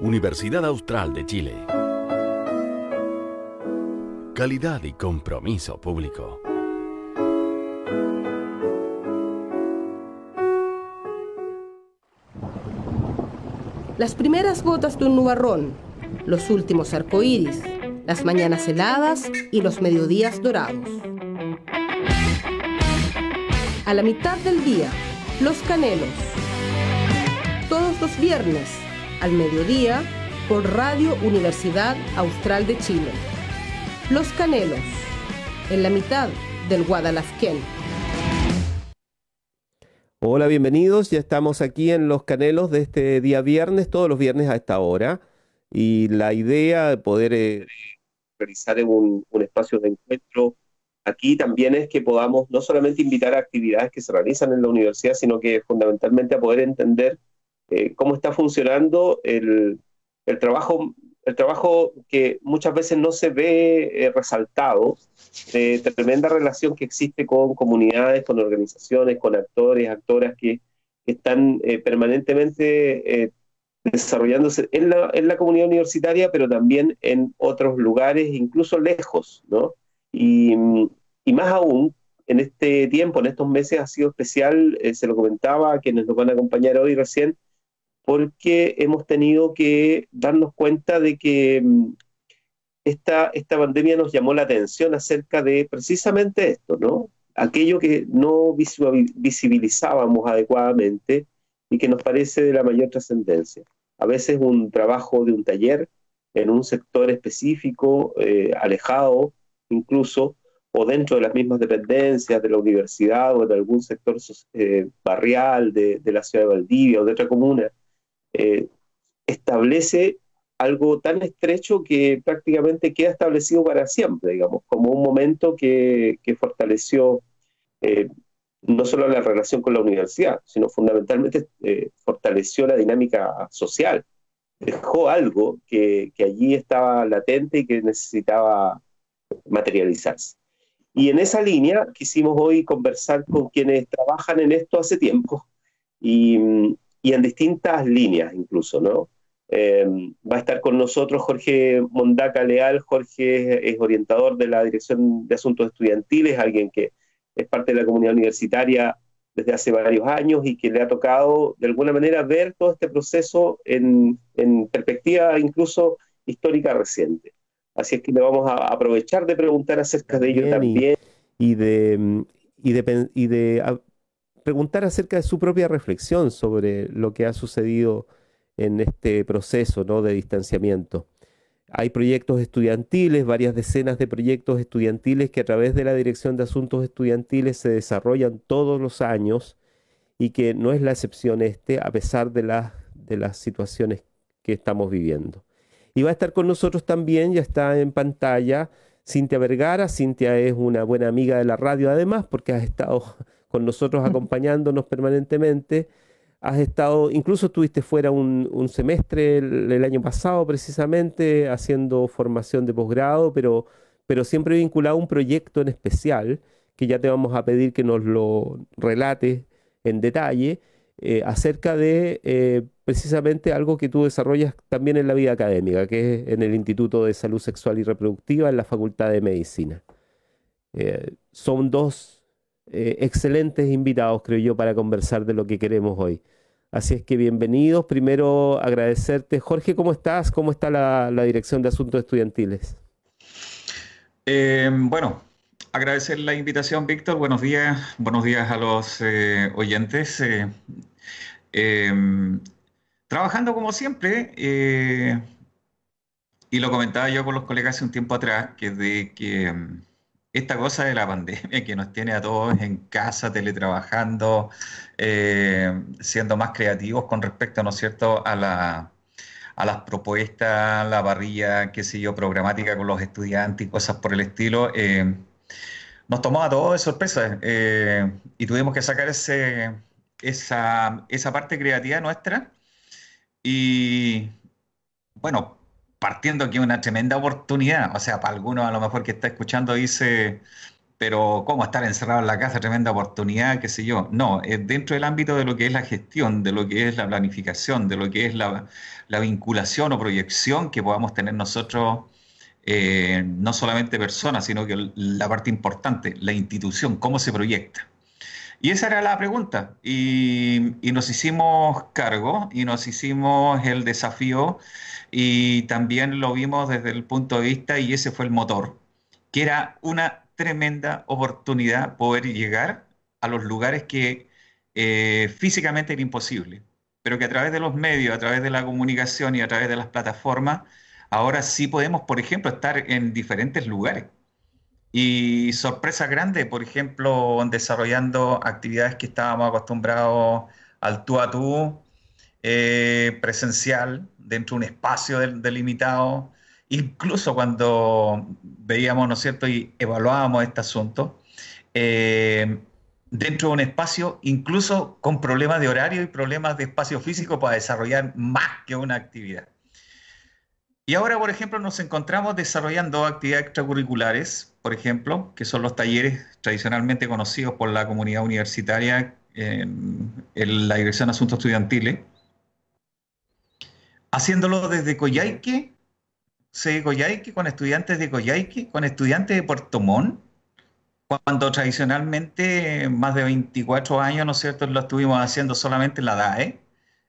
Universidad Austral de Chile. Calidad y compromiso público. Las primeras gotas de un nubarrón, los últimos arcoíris, las mañanas heladas y los mediodías dorados. A la mitad del día, los canelos. Todos los viernes al mediodía por Radio Universidad Austral de Chile. Los Canelos, en la mitad del Guadalajquén. Hola, bienvenidos. Ya estamos aquí en Los Canelos de este día viernes, todos los viernes a esta hora. Y la idea de poder eh, realizar un, un espacio de encuentro aquí también es que podamos no solamente invitar a actividades que se realizan en la universidad, sino que fundamentalmente a poder entender eh, cómo está funcionando el, trabajo, el trabajo que muchas veces no se ve eh, resaltado, de tremenda relación que existe con comunidades, con organizaciones, con actores, actoras que, están eh, permanentemente desarrollándose en la, comunidad universitaria, pero también en otros lugares, incluso lejos, ¿no? Y, más aún, en este tiempo, en estos meses, ha sido especial, se lo comentaba a quienes nos van a acompañar hoy recién, porque hemos tenido que darnos cuenta de que mm, esta, esta pandemia nos llamó la atención acerca de precisamente esto, ¿no? Aquello que no visibilizábamos adecuadamente y que nos parece de la mayor trascendencia. A veces un trabajo de un taller en un sector específico, eh, alejado incluso, o dentro de las mismas dependencias de la universidad o de algún sector eh, barrial de, de, la ciudad de Valdivia o de otra comuna, eh, establece algo tan estrecho que prácticamente queda establecido para siempre, digamos, como un momento que, fortaleció eh, no solo la relación con la universidad, sino fundamentalmente eh, fortaleció la dinámica social, dejó algo que, que allí estaba latente y que necesitaba materializarse. Y en esa línea quisimos hoy conversar con quienes trabajan en esto hace tiempo y, mm, y en distintas líneas incluso, ¿no? Em, va a estar con nosotros Jorge Mondaca Leal. Jorge es orientador de la Dirección de Asuntos Estudiantiles, alguien que es parte de la comunidad universitaria desde hace varios años y que le ha tocado de alguna manera ver todo este proceso en, en perspectiva incluso histórica reciente. Así es que le vamos a aprovechar de preguntar acerca de ello también. de, y de, y de preguntar acerca de su propia reflexión sobre lo que ha sucedido en este proceso ¿no? de distanciamiento. Hay proyectos estudiantiles, varias decenas de proyectos estudiantiles que a través de la Dirección de Asuntos Estudiantiles se desarrollan todos los años y que no es la excepción este, a pesar de, de las situaciones que estamos viviendo. Y va a estar con nosotros también, ya está en pantalla, Cintia Vergara. Cintia es una buena amiga de la radio además porque ha estado con nosotros mm. acompañándonos permanentemente. Has estado, incluso estuviste fuera un, semestre el, año pasado precisamente haciendo formación de posgrado, pero, pero siempre vinculado a un proyecto en especial que ya te vamos a pedir que nos lo relates en detalle eh, acerca de eh, precisamente algo que tú desarrollas también en la vida académica, que es en el Instituto de Salud Sexual y Reproductiva en la Facultad de Medicina. Eh, son dos eh, excelentes invitados, creo yo, para conversar de lo que queremos hoy. Así es que bienvenidos. Primero agradecerte. Jorge, ¿cómo estás? ¿Cómo está la, Dirección de Asuntos Estudiantiles? Eh, bueno, agradecer la invitación, Víctor. Buenos días. Buenos días a los eh, oyentes. trabajando como siempre, y lo comentaba yo con los colegas hace un tiempo atrás, que de que... Mm, esta cosa de la pandemia que nos tiene a todos en casa, teletrabajando, eh, siendo más creativos con respecto, ¿no es cierto?, a, la, a las propuestas, la barrilla, qué sé yo, programática con los estudiantes y cosas por el estilo, eh, nos tomó a todos de sorpresa eh, y tuvimos que sacar ese, esa, esa parte creativa nuestra y, bueno, partiendo que una tremenda oportunidad. O sea, para alguno a lo mejor que está escuchando dice, pero ¿cómo estar encerrado en la casa? Tremenda oportunidad, qué sé yo. No, es eh, dentro del ámbito de lo que es la gestión, de lo que es la planificación, de lo que es la, vinculación o proyección que podamos tener nosotros. Eh, no solamente personas, sino que la parte importante, la institución, cómo se proyecta. Y esa era la pregunta. Y, nos hicimos cargo y nos hicimos el desafío y también lo vimos desde el punto de vista y ese fue el motor, que era una tremenda oportunidad poder llegar a los lugares que eh, físicamente era imposible, pero que a través de los medios, a través de la comunicación y a través de las plataformas, ahora sí podemos, por ejemplo, estar en diferentes lugares y sorpresa grande, por ejemplo, desarrollando actividades que estábamos acostumbrados al tú a tú, eh, presencial, dentro de un espacio delimitado. Incluso cuando veíamos, ¿no es cierto?, y evaluábamos este asunto, eh, dentro de un espacio, incluso con problemas de horario y problemas de espacio físico para desarrollar más que una actividad. Y ahora, por ejemplo, nos encontramos desarrollando actividades extracurriculares, por ejemplo, que son los talleres tradicionalmente conocidos por la comunidad universitaria en, la Dirección de Asuntos Estudiantiles. Haciéndolo desde Coyhaique, se Coyhaique, con estudiantes de Coyhaique, con estudiantes de Puerto Montt, cuando tradicionalmente más de 24 años, ¿no es cierto?, lo estuvimos haciendo solamente en la DAE,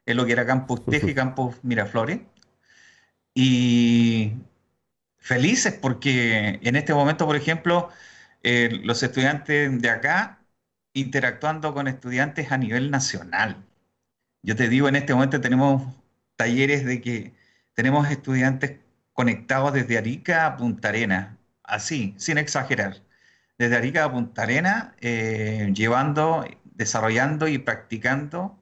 en lo que era Campus Teje y Campus Miraflores y felices porque en este momento, por ejemplo, eh, los estudiantes de acá interactuando con estudiantes a nivel nacional. Yo te digo, en este momento tenemos talleres de que tenemos estudiantes conectados desde Arica a Punta Arena, así, sin exagerar, desde Arica a Punta Arena, eh, llevando, desarrollando y practicando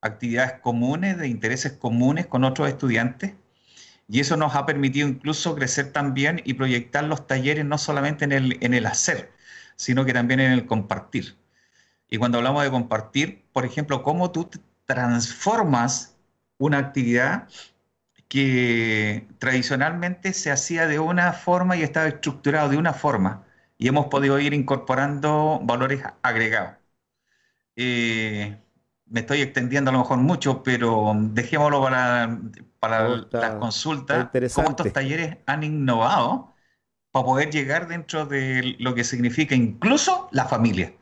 actividades comunes, de intereses comunes con otros estudiantes y eso nos ha permitido incluso crecer también y proyectar los talleres no solamente en el, en el hacer, sino que también en el compartir. Y cuando hablamos de compartir, por ejemplo, cómo tú transformas una actividad que tradicionalmente se hacía de una forma y estaba estructurado de una forma, y hemos podido ir incorporando valores agregados. Eh, me estoy extendiendo a lo mejor mucho, pero dejémoslo para, para oh, las consultas. ¿Cómo estos talleres han innovado para poder llegar dentro de lo que significa incluso la familia?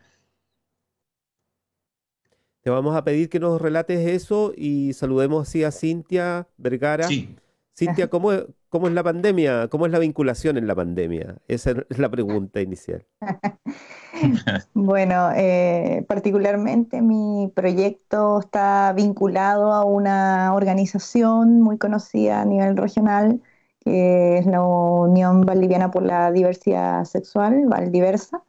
Te vamos a pedir que nos relates eso y saludemos así a Cintia Vergara. Sí. Cintia, ¿cómo, ¿Cómo es la pandemia? ¿Cómo es la vinculación en la pandemia? Esa es la pregunta inicial. bueno, eh, particularmente mi proyecto está vinculado a una organización muy conocida a nivel regional, que es la Unión Valdiviana por la Diversidad Sexual, Valdiversa.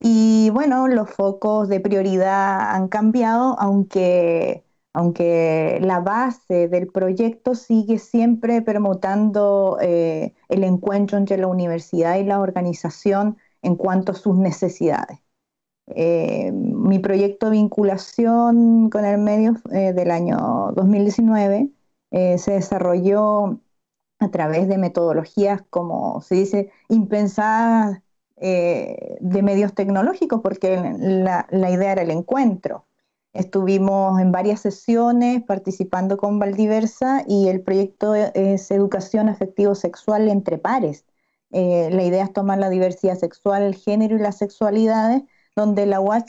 Y bueno, los focos de prioridad han cambiado, aunque aunque la base del proyecto sigue siempre permutando eh, el encuentro entre la universidad y la organización en cuanto a sus necesidades. Eh, mi proyecto de vinculación con el medio eh, del año 2019 se desarrolló a través de metodologías, como se dice, impensadas de medios tecnológicos, porque la idea era el encuentro. Estuvimos en varias sesiones participando con Valdiversa y el proyecto es Educación Afectivo Sexual entre pares. Eh, la idea es tomar la diversidad sexual, el género y las sexualidades, donde la UACH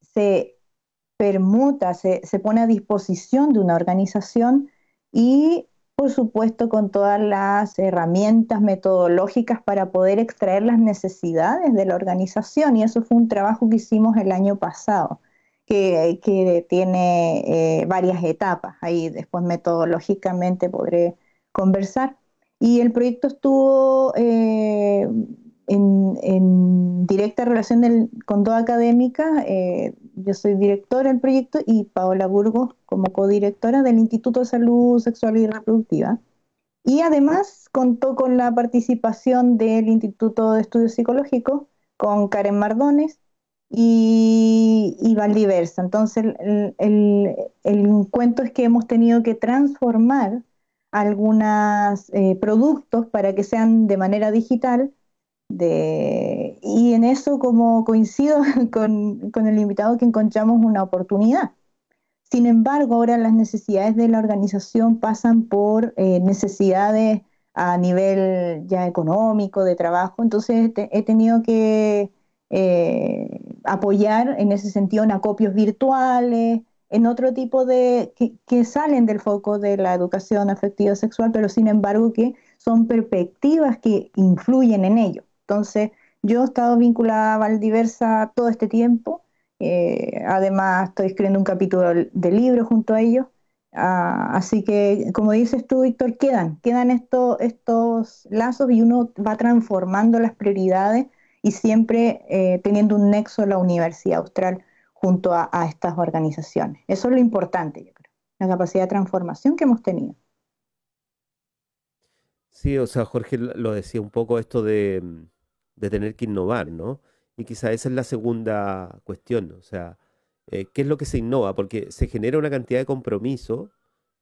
se permuta, se pone a disposición de una organización y por supuesto, con todas las herramientas metodológicas para poder extraer las necesidades de la organización. Y eso fue un trabajo que hicimos el año pasado que, tiene eh, varias etapas. Ahí después metodológicamente podré conversar. Y el proyecto estuvo eh, en, directa relación con toda Académica. Eh, yo soy directora del proyecto y Paola Burgos como codirectora del Instituto de Salud Sexual y Reproductiva. Y además contó con la participación del Instituto de Estudios Psicológicos, con Karen Mardones, y, y Valdiversa. Entonces, el, el, cuento es que hemos tenido que transformar algunos eh, productos para que sean de manera digital. y en eso, como coincido con, el invitado, que encontramos una oportunidad. Sin embargo, ahora las necesidades de la organización pasan por eh, necesidades a nivel ya económico, de trabajo, entonces he tenido que eh, apoyar en ese sentido en acopios virtuales, en otro tipo de, que, salen del foco de la educación afectiva sexual, pero sin embargo que son perspectivas que influyen en ello. Entonces, yo he estado vinculada a Valdiversa todo este tiempo, eh, además estoy escribiendo un capítulo de libro junto a ellos, ah, así que como dices tú, Víctor, quedan, quedan estos lazos y uno va transformando las prioridades y siempre eh, teniendo un nexo la Universidad Austral junto a, estas organizaciones. Eso es lo importante, yo creo, la capacidad de transformación que hemos tenido. Sí, o sea, Jorge lo decía un poco esto mm, de, tener que innovar, ¿no? Y quizá esa es la segunda cuestión, o sea, eh, ¿qué es lo que se innova? Porque se genera una cantidad de compromiso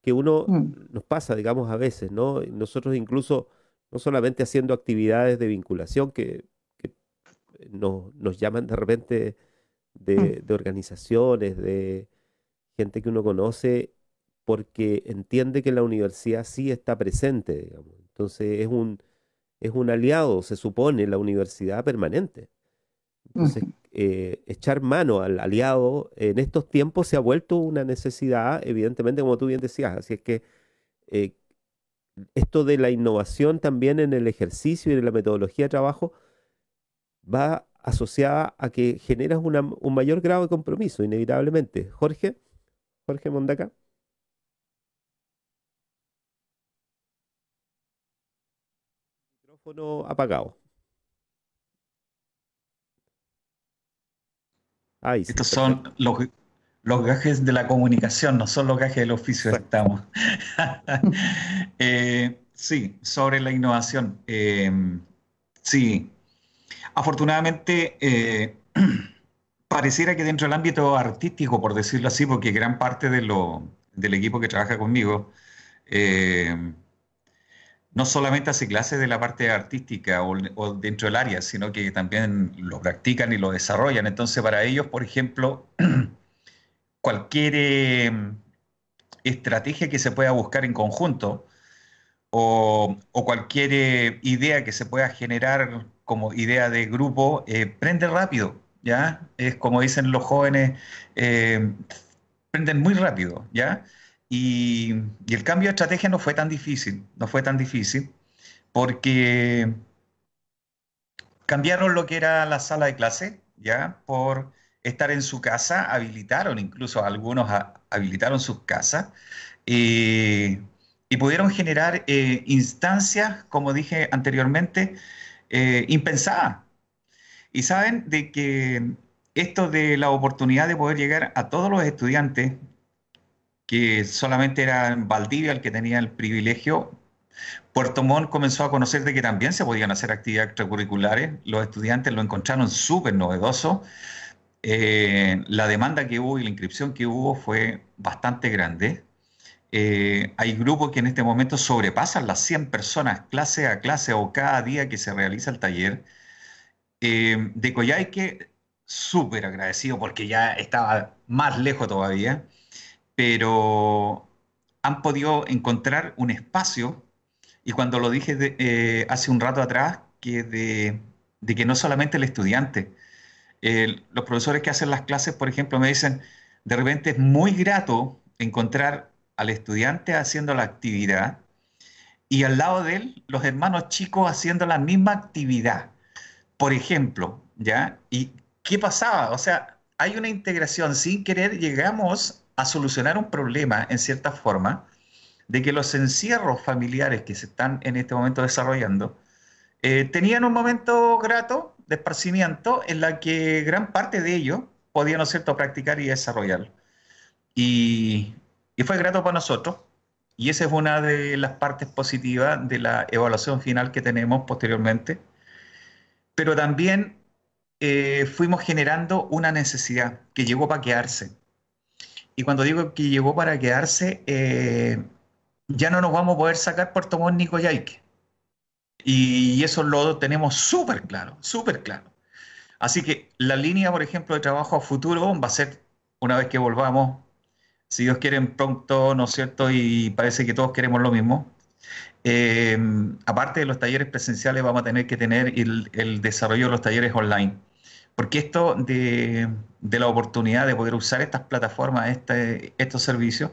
que uno mm. nos pasa, digamos, a veces, ¿no? Nosotros incluso, no solamente haciendo actividades de vinculación, que nos llaman de repente mm. de, organizaciones, de gente que uno conoce, porque entiende que la universidad sí está presente, Entonces es un, es un aliado, se supone, la universidad permanente. Entonces, eh, echar mano al aliado en estos tiempos se ha vuelto una necesidad, evidentemente, como tú bien decías. Así es que eh, esto de la innovación también en el ejercicio y en la metodología de trabajo va asociada a que generas un mayor grado de compromiso, inevitablemente. Jorge, Jorge Mondaca. Micrófono apagado. Estos son los, los gajes de la comunicación, no son los gajes del oficio, estamos. Eh, sí, sobre la innovación. Eh, sí, Afortunadamente, eh, pareciera que dentro del ámbito artístico, por decirlo así, porque gran parte del equipo que trabaja conmigo eh, no solamente hace clases de la parte artística o, dentro del área, sino que también lo practican y lo desarrollan. Entonces, para ellos, por ejemplo, cualquier eh, estrategia que se pueda buscar en conjunto o, cualquier idea que se pueda generar como idea de grupo, eh, prende rápido, ¿ya? Es como dicen los jóvenes, eh, prenden muy rápido, ¿ya? Y, el cambio de estrategia no fue tan difícil, no fue tan difícil, porque cambiaron lo que era la sala de clase, ¿ya? Por estar en su casa, habilitaron, incluso algunos habilitaron sus casas, eh, y pudieron generar instancias, como dije anteriormente, eh, impensada. Y saben de que esto de la oportunidad de poder llegar a todos los estudiantes, que solamente era Valdivia el que tenía el privilegio, Puerto Montt comenzó a conocer de que también se podían hacer actividades extracurriculares, los estudiantes lo encontraron súper novedoso, eh, la demanda que hubo y la inscripción que hubo fue bastante grande. Eh, hay grupos que en este momento sobrepasan las 100 personas clase a clase o cada día que se realiza el taller. Eh, de Coyhaique, súper agradecido porque ya estaba más lejos todavía, pero han podido encontrar un espacio, y cuando lo dije eh, hace un rato atrás, que de, de, que no solamente el estudiante, eh, los profesores que hacen las clases, por ejemplo, me dicen, de repente es muy grato encontrar al estudiante haciendo la actividad y al lado de él los hermanos chicos haciendo la misma actividad. Por ejemplo, ¿ya? ¿Y qué pasaba? O sea, hay una integración sin querer, llegamos a solucionar un problema en cierta forma de que los encierros familiares que se están en este momento desarrollando eh, tenían un momento grato de esparcimiento en la que gran parte de ellos podían, ¿no cierto?, practicar y desarrollar. Y y fue grato para nosotros. Y esa es una de las partes positivas de la evaluación final que tenemos posteriormente. Pero también eh, fuimos generando una necesidad que llegó para quedarse. Y cuando digo que llegó para quedarse, eh, ya no nos vamos a poder sacar Puerto Montt ni Coyhaique. Y eso lo tenemos súper claro, súper claro. Así que la línea, por ejemplo, de trabajo a futuro va a ser, una vez que volvamos si Dios quiere, pronto, ¿no es cierto? Y parece que todos queremos lo mismo. Em, aparte de los talleres presenciales, vamos a tener que tener el, desarrollo de los talleres online. Porque esto de, la oportunidad de poder usar estas plataformas, este, estos servicios,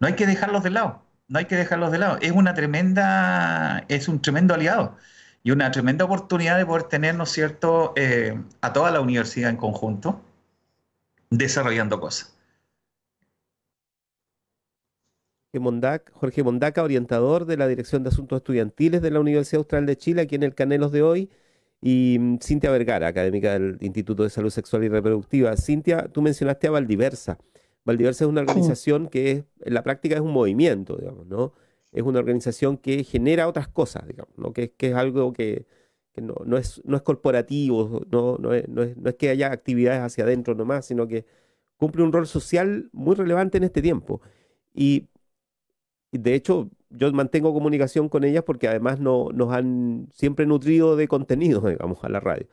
no hay que dejarlos de lado. No hay que dejarlos de lado. Es una tremenda, es un tremendo aliado y una tremenda oportunidad de poder tener, ¿no es cierto?, eh, a toda la universidad en conjunto desarrollando cosas. Mondac, Jorge Mondaca, orientador de la Dirección de Asuntos Estudiantiles de la Universidad Austral de Chile, aquí en el Canelos de hoy, y mm, Cintia Vergara, académica del Instituto de Salud Sexual y Reproductiva. Cintia, tú mencionaste a Valdiversa. Valdiversa es una organización que en la práctica es un movimiento, digamos, ¿no? Es una organización que genera otras cosas, ¿no? Que, es algo que, no, es, corporativo, no, es, no es que haya actividades hacia adentro nomás, sino que cumple un rol social muy relevante en este tiempo. Y de hecho, yo mantengo comunicación con ellas porque además no, nos han siempre nutrido de contenidos digamos, a la radio.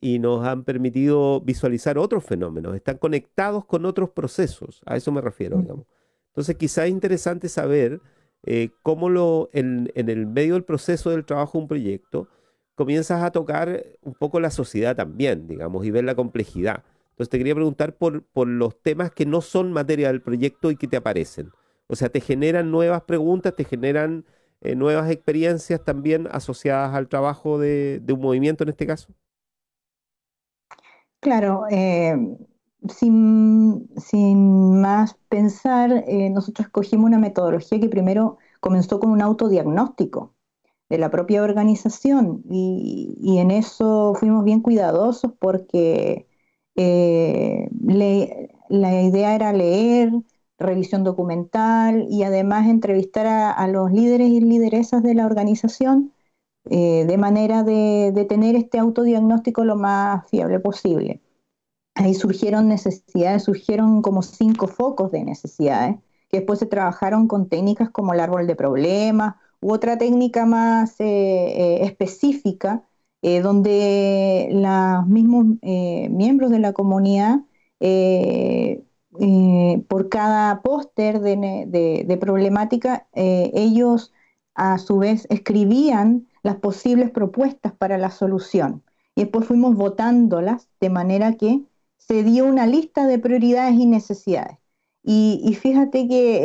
Y nos han permitido visualizar otros fenómenos. Están conectados con otros procesos. A eso me refiero, digamos. Entonces, quizá es interesante saber eh, cómo lo, en, el medio del proceso del trabajo de un proyecto comienzas a tocar un poco la sociedad también, digamos, y ver la complejidad. Entonces, te quería preguntar por los temas que no son materia del proyecto y que te aparecen. O sea, te generan nuevas preguntas, te generan eh, nuevas experiencias también asociadas al trabajo de, un movimiento en este caso. Claro, eh, sin, más pensar, eh, nosotros escogimos una metodología que primero comenzó con un autodiagnóstico de la propia organización y, en eso fuimos bien cuidadosos porque la idea era leer, revisión documental y además entrevistar a, los líderes y lideresas de la organización eh, de manera de, tener este autodiagnóstico lo más fiable posible. Ahí surgieron necesidades, surgieron como cinco focos de necesidades, que después se trabajaron con técnicas como el árbol de problemas u otra técnica más eh, eh, específica, donde los mismos miembros de la comunidad eh, por cada póster de, problemática, eh, ellos a su vez escribían las posibles propuestas para la solución. Y después fuimos votándolas de manera que se dio una lista de prioridades y necesidades. Y, fíjate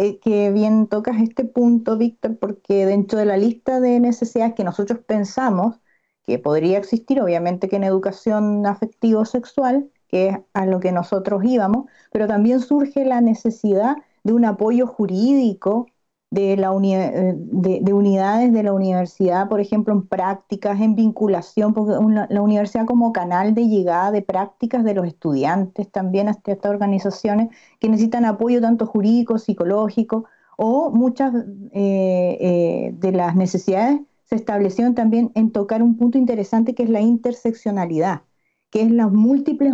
eh, que, bien tocas este punto, Víctor, porque dentro de la lista de necesidades que nosotros pensamos que podría existir, obviamente que en educación afectivo-sexual, que es a lo que nosotros íbamos, pero también surge la necesidad de un apoyo jurídico de, eh, unidades de la universidad, por ejemplo, en prácticas, en vinculación, porque la universidad como canal de llegada de prácticas de los estudiantes también a este, estas organizaciones que necesitan apoyo tanto jurídico, psicológico, o muchas eh, eh, de las necesidades se establecieron también en tocar un punto interesante que es la interseccionalidad que es las múltiples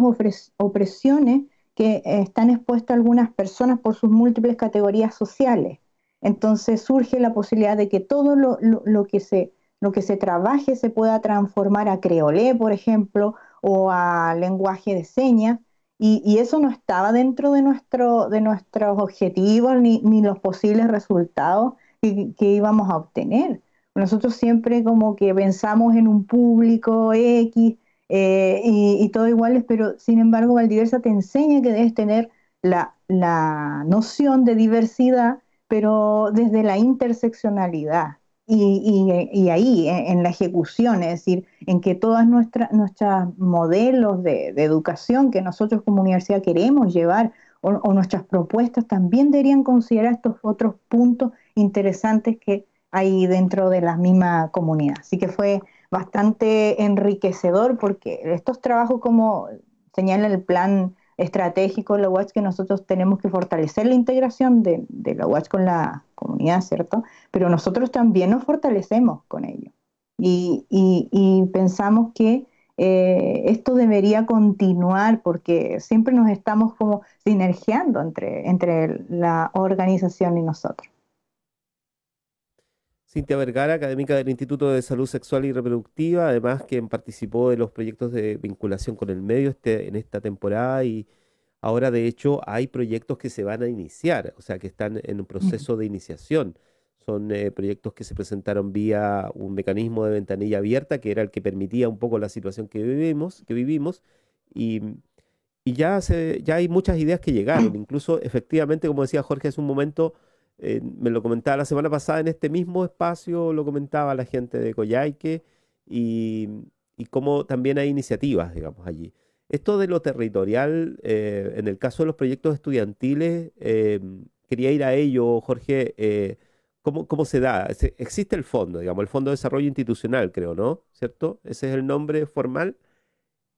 opresiones que eh, están expuestas algunas personas por sus múltiples categorías sociales. Entonces surge la posibilidad de que todo lo, que, se, lo que se trabaje se pueda transformar a creole, por ejemplo, o a lenguaje de señas, y, eso no estaba dentro de, nuestro, de nuestros objetivos ni, los posibles resultados que, que, íbamos a obtener. Nosotros siempre como que pensamos en un público X, eh, y, y todo igual, pero sin embargo Valdiversa te enseña que debes tener la, noción de diversidad, pero desde la interseccionalidad. Y, y, ahí, en, la ejecución, es decir, en que todas nuestros modelos de, educación que nosotros como universidad queremos llevar o, o, nuestras propuestas también deberían considerar estos otros puntos interesantes que hay dentro de la misma comunidad. Así que fue bastante enriquecedor porque estos trabajos, como señala el plan estratégico de la UACH, que nosotros tenemos que fortalecer la integración de, la UACH con la comunidad, ¿cierto? Pero nosotros también nos fortalecemos con ello. Y, pensamos que eh, esto debería continuar porque siempre nos estamos como sinergiando entre, entre la organización y nosotros. Cintia Vergara, académica del Instituto de Salud Sexual y Reproductiva, además quien participó de los proyectos de vinculación con el medio este, en esta temporada y ahora de hecho hay proyectos que se van a iniciar, o sea que están en un proceso de iniciación. Son eh, proyectos que se presentaron vía un mecanismo de ventanilla abierta que era el que permitía un poco la situación que vivimos, que vivimos y, ya, ya hay muchas ideas que llegaron. Incluso efectivamente, como decía Jorge, es un momento eh, me lo comentaba la semana pasada en este mismo espacio, lo comentaba la gente de Coyhaique y, cómo también hay iniciativas, digamos, allí. Esto de lo territorial, eh, en el caso de los proyectos estudiantiles, eh, quería ir a ello, Jorge, ¿cómo, se da? Existe el fondo, digamos, el Fondo de Desarrollo Institucional, creo, ¿no? ¿Cierto? Ese es el nombre formal.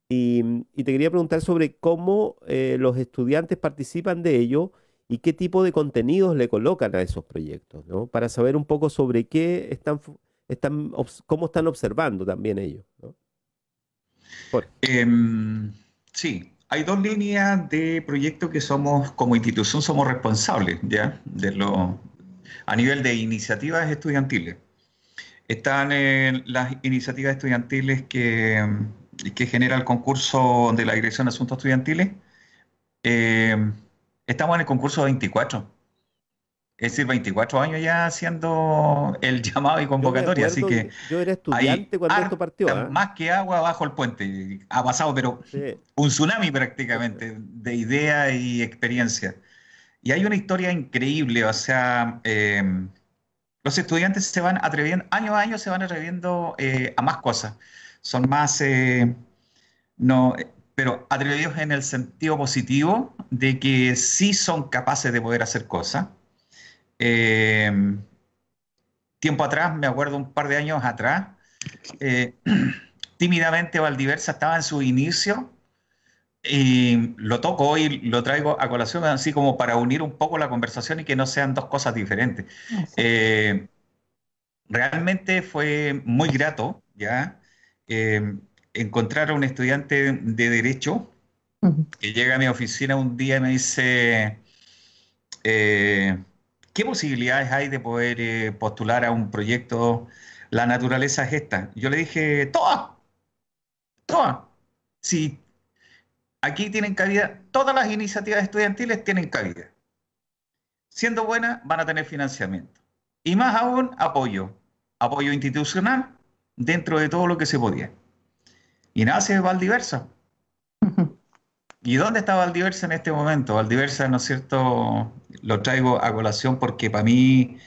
Y, y te quería preguntar sobre cómo los estudiantes participan de ello y qué tipo de contenidos le colocan a esos proyectos, ¿no? Para saber un poco sobre qué están, están cómo están observando también ellos, em, sí, hay dos líneas de proyectos que somos, como institución, somos responsables, ¿ya? De lo, a nivel de iniciativas estudiantiles. Están las iniciativas estudiantiles que, que genera el concurso de la Dirección de Asuntos Estudiantiles. Eh, Estamos en el concurso 24. Es decir, 24 años ya haciendo el llamado y convocatoria, así que... Yo era estudiante cuando esto partió. ¿eh? Más que agua bajo el puente. Ha pasado, pero un tsunami prácticamente de ideas y experiencia. Y hay una historia increíble, o sea, em, los estudiantes se van atreviendo, año a año se van atreviendo eh, a más cosas. Son más... Eh, no, pero atrevidos en el sentido positivo de que sí son capaces de poder hacer cosas. Eh, tiempo atrás, me acuerdo un par de años atrás, eh, tímidamente Valdiversa estaba en su inicio y lo toco hoy, lo traigo a colación así como para unir un poco la conversación y que no sean dos cosas diferentes. Eh, realmente fue muy grato, ¿ya? encontrar a un estudiante de Derecho que llega a mi oficina un día y me dice, eh, ¿qué posibilidades hay de poder eh, postular a un proyecto? La naturaleza es esta. Yo le dije, todas, todas. Si aquí tienen cabida, todas las iniciativas estudiantiles tienen cabida. Siendo buenas, van a tener financiamiento. Y más aún, apoyo. Apoyo institucional dentro de todo lo que se podía. Y nace Valdiversa. ¿Y dónde está Valdiversa en este momento? Valdiversa, ¿no es cierto? Lo traigo a colación porque para mí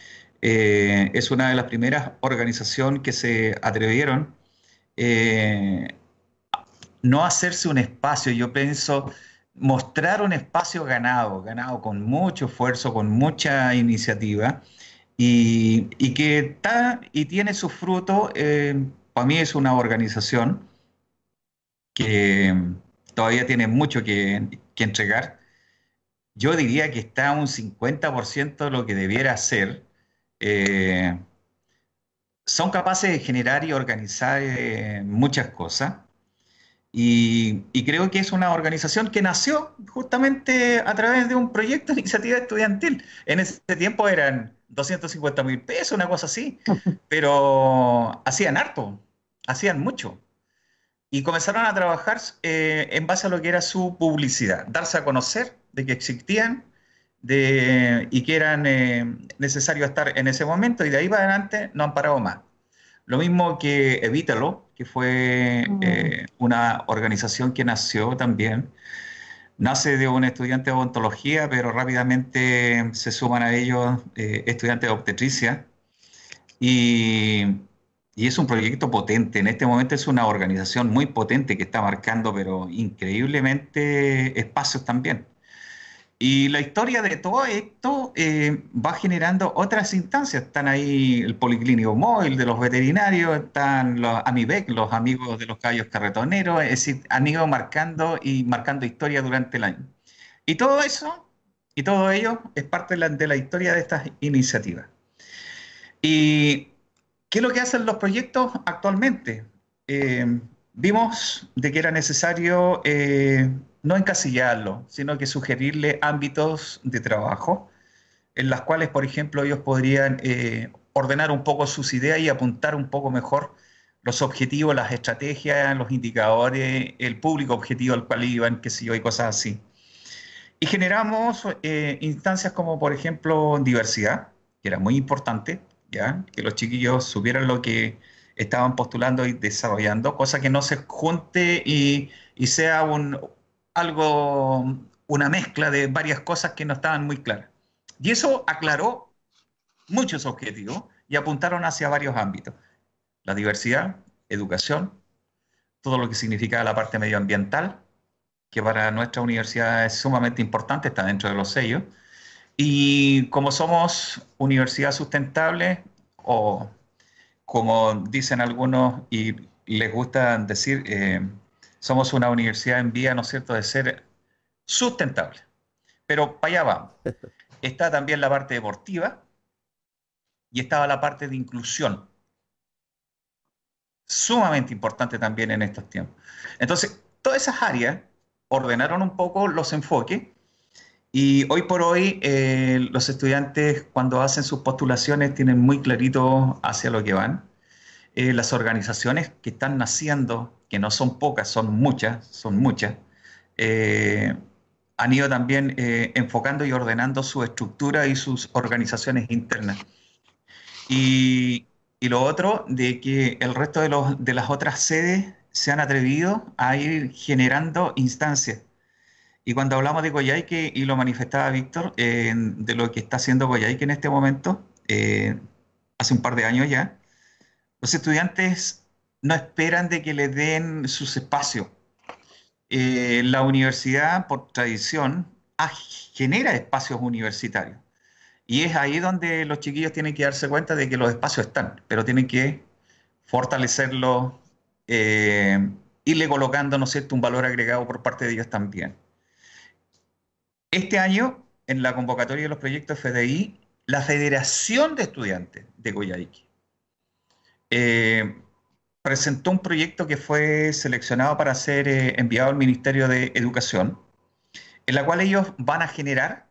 eh, es una de las primeras organizaciones que se atrevieron eh, no hacerse un espacio, yo pienso, mostrar un espacio ganado, ganado con mucho esfuerzo, con mucha iniciativa, y, que está y tiene su fruto, eh, para mí es una organización que mm, todavía tiene mucho que, entregar. Yo diría que está un 50% de lo que debiera ser. Eh, son capaces de generar y organizar eh, muchas cosas. Y, y, creo que es una organización que nació justamente a través de un proyecto de iniciativa estudiantil. En ese tiempo eran 250 mil pesos, una cosa así, pero hacían harto, hacían mucho y comenzaron a trabajar eh, en base a lo que era su publicidad, darse a conocer de que existían de, y que eran eh, necesarios estar en ese momento y de ahí para adelante no han parado más. Lo mismo que Evítalo, que fue mm. eh, una organización que nació también, nace de un estudiante de odontología, pero rápidamente se suman a ellos estudiantes de obstetricia y y es un proyecto potente. En este momento es una organización muy potente que está marcando, pero increíblemente, espacios también. Y la historia de todo esto eh, va generando otras instancias. Están ahí el Policlínico Móvil de los veterinarios, están los AMIBEC, los amigos de los caballos carretoneros, es decir, han ido marcando y marcando historia durante el año. Y todo eso, y todo ello, es parte de la, de la historia de estas iniciativas. Y ¿Qué es lo que hacen los proyectos actualmente? Eh, vimos de que era necesario eh, no encasillarlo, sino que sugerirle ámbitos de trabajo en las cuales, por ejemplo, ellos podrían eh, ordenar un poco sus ideas y apuntar un poco mejor los objetivos, las estrategias, los indicadores, el público objetivo al cual iban, qué sé yo, y cosas así. Y generamos instancias como, por ejemplo, diversidad, que era muy importante, que los chiquillos supieran lo que estaban postulando y desarrollando, cosa que no se junte y, y sea un, algo, una mezcla de varias cosas que no estaban muy claras. Y eso aclaró muchos objetivos y apuntaron hacia varios ámbitos. La diversidad, educación, todo lo que significa la parte medioambiental, que para nuestra universidad es sumamente importante, está dentro de los sellos, y como somos universidad sustentable, o como dicen algunos y les gusta decir, eh, somos una universidad en vía, ¿no es cierto?, de ser sustentable. Pero para allá vamos. Está también la parte deportiva y estaba la parte de inclusión. Sumamente importante también en estos tiempos. Entonces, todas esas áreas ordenaron un poco los enfoques y hoy por hoy eh, los estudiantes cuando hacen sus postulaciones tienen muy clarito hacia lo que van. Eh, las organizaciones que están naciendo, que no son pocas, son muchas, son muchas, eh, han ido también enfocando y ordenando su estructura y sus organizaciones internas. Y, lo otro, de que el resto de las otras sedes se han atrevido a ir generando instancias y cuando hablamos de Coyhaique, y lo manifestaba Víctor, eh, de lo que está haciendo que en este momento, eh, hace un par de años ya, los estudiantes no esperan de que le den sus espacios. Eh, la universidad, por tradición, genera espacios universitarios. Y es ahí donde los chiquillos tienen que darse cuenta de que los espacios están, pero tienen que fortalecerlos, irle colocando, ¿no cierto?, un valor agregado por parte de ellos también. Este año, en la convocatoria de los proyectos FDI, la Federación de Estudiantes de Coyhaique eh, presentó un proyecto que fue seleccionado para ser eh, enviado al Ministerio de Educación, en la cual ellos van a generar